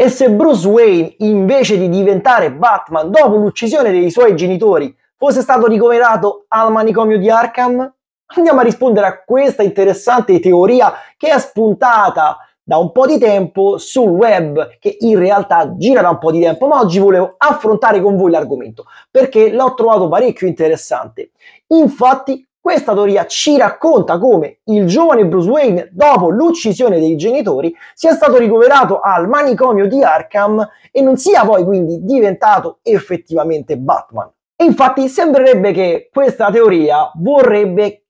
E se Bruce Wayne, invece di diventare Batman dopo l'uccisione dei suoi genitori, fosse stato ricoverato al manicomio di Arkham? Andiamo a rispondere a questa interessante teoria che è spuntata da un po' di tempo sul web, che in realtà gira da un po' di tempo, ma oggi volevo affrontare con voi l'argomento perché l'ho trovato parecchio interessante. Infatti, questa teoria ci racconta come il giovane Bruce Wayne, dopo l'uccisione dei genitori, sia stato ricoverato al manicomio di Arkham e non sia poi quindi diventato effettivamente Batman. E infatti sembrerebbe che questa teoria vorrebbe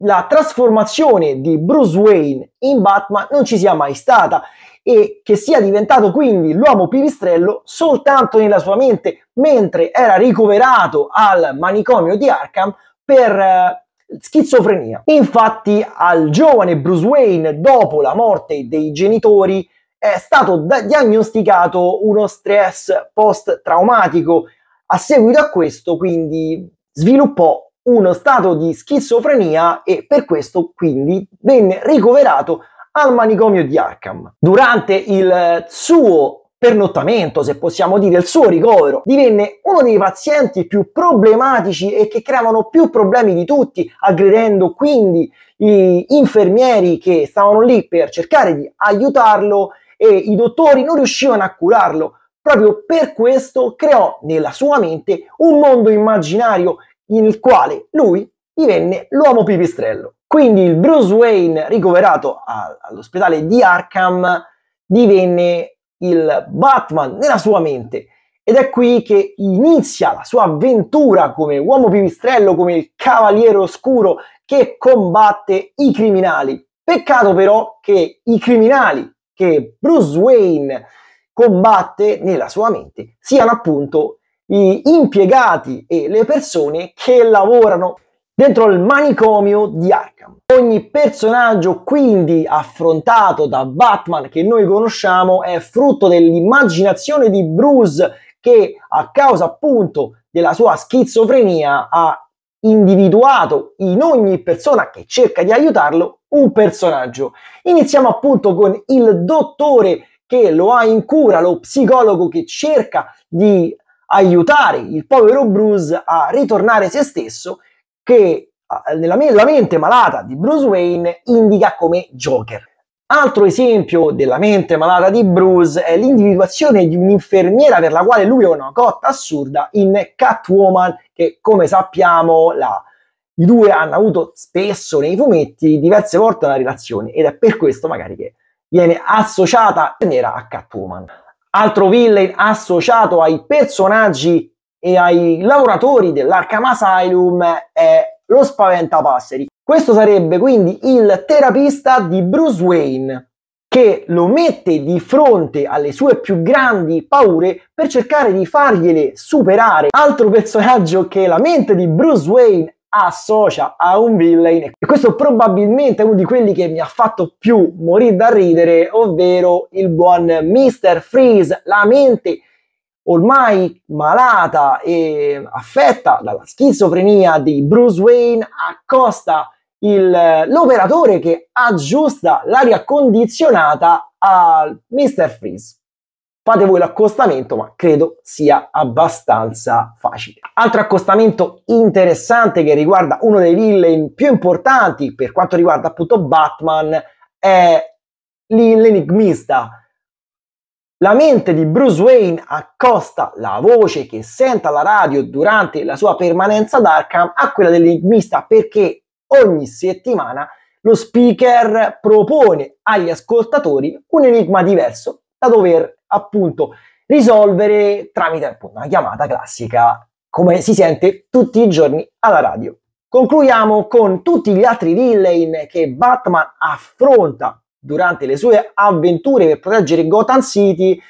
la trasformazione di Bruce Wayne in Batman non ci sia mai stata e che sia diventato quindi l'uomo pipistrello soltanto nella sua mente mentre era ricoverato al manicomio di Arkham per eh, schizofrenia. Infatti al giovane Bruce Wayne, dopo la morte dei genitori, è stato da- diagnosticato uno stress post-traumatico. A seguito a questo, quindi, sviluppò uno stato di schizofrenia e per questo quindi venne ricoverato al manicomio di Arkham. Durante il suo pernottamento, se possiamo dire, il suo ricovero. Divenne uno dei pazienti più problematici e che creavano più problemi di tutti, aggredendo quindi gli infermieri che stavano lì per cercare di aiutarlo e i dottori non riuscivano a curarlo. Proprio per questo creò nella sua mente un mondo immaginario in il quale lui divenne l'uomo pipistrello. Quindi il Bruce Wayne ricoverato all'ospedale di Arkham divenne il Batman nella sua mente. Ed è qui che inizia la sua avventura come uomo pipistrello, come il cavaliere oscuro che combatte i criminali. Peccato però che i criminali che Bruce Wayne combatte nella sua mente siano appunto gli impiegati e le persone che lavorano dentro il manicomio di Arkham. Ogni personaggio quindi affrontato da Batman che noi conosciamo è frutto dell'immaginazione di Bruce che a causa appunto della sua schizofrenia ha individuato in ogni persona che cerca di aiutarlo un personaggio. Iniziamo appunto con il dottore che lo ha in cura, lo psicologo che cerca di aiutare il povero Bruce a ritornare se stesso che eh, nella mente malata di Bruce Wayne indica come Joker. Altro esempio della mente malata di Bruce è l'individuazione di un'infermiera per la quale lui è una cotta assurda in Catwoman, che come sappiamo la, i due hanno avuto spesso nei fumetti diverse volte una relazione ed è per questo magari che viene associata nera a Catwoman. Altro villain associato ai personaggi e ai lavoratori dell'Arkham Asylum è lo Spaventapasseri. Questo sarebbe quindi il terapista di Bruce Wayne che lo mette di fronte alle sue più grandi paure per cercare di fargliele superare. Altro personaggio che la mente di Bruce Wayne associa a un villain e questo probabilmente è uno di quelli che mi ha fatto più morire da ridere ovvero il buon Mr. Freeze la mente ormai malata e affetta dalla schizofrenia di Bruce Wayne, accosta il, l'operatore che aggiusta l'aria condizionata al Mr. Freeze. Fate voi l'accostamento, ma credo sia abbastanza facile. Altro accostamento interessante che riguarda uno dei villain più importanti per quanto riguarda appunto Batman è l'enigmista la mente di Bruce Wayne accosta la voce che senta alla radio durante la sua permanenza ad Arkham a quella dell'enigmista perché ogni settimana lo speaker propone agli ascoltatori un enigma diverso da dover appunto risolvere tramite una chiamata classica come si sente tutti i giorni alla radio. Concludiamo con tutti gli altri villain che Batman affronta durante le sue avventure per proteggere Gotham City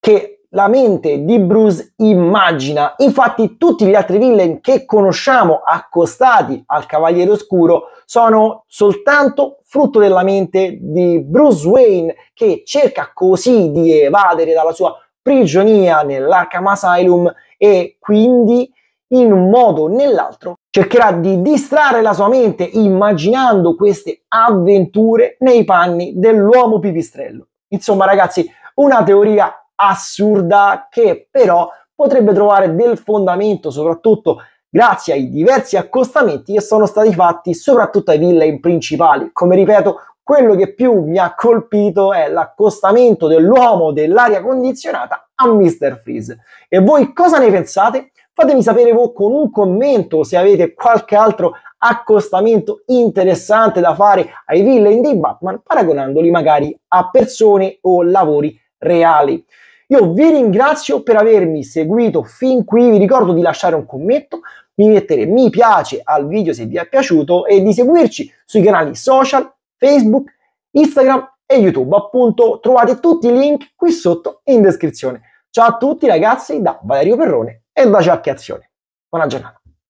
che la mente di Bruce immagina. Infatti tutti gli altri villain che conosciamo accostati al Cavaliere Oscuro sono soltanto frutto della mente di Bruce Wayne che cerca così di evadere dalla sua prigionia nell'Arkham Asylum e quindi in un modo o nell'altro cercherà di distrarre la sua mente immaginando queste avventure nei panni dell'uomo pipistrello. Insomma, ragazzi, una teoria assurda che però potrebbe trovare del fondamento soprattutto grazie ai diversi accostamenti che sono stati fatti soprattutto ai villain principali. Come ripeto, quello che più mi ha colpito è l'accostamento dell'uomo dell'aria condizionata a Mr. Freeze. E voi cosa ne pensate? Fatemi sapere voi con un commento se avete qualche altro accostamento interessante da fare ai villain di Batman, paragonandoli magari a persone o lavori reali. Io vi ringrazio per avermi seguito fin qui, vi ricordo di lasciare un commento, di mettere mi piace al video se vi è piaciuto e di seguirci sui canali social Facebook, Instagram e YouTube. Appunto, trovate tutti i link qui sotto in descrizione. Ciao a tutti ragazzi da Valerio Perrone e da Ciacchiazione. Buona giornata.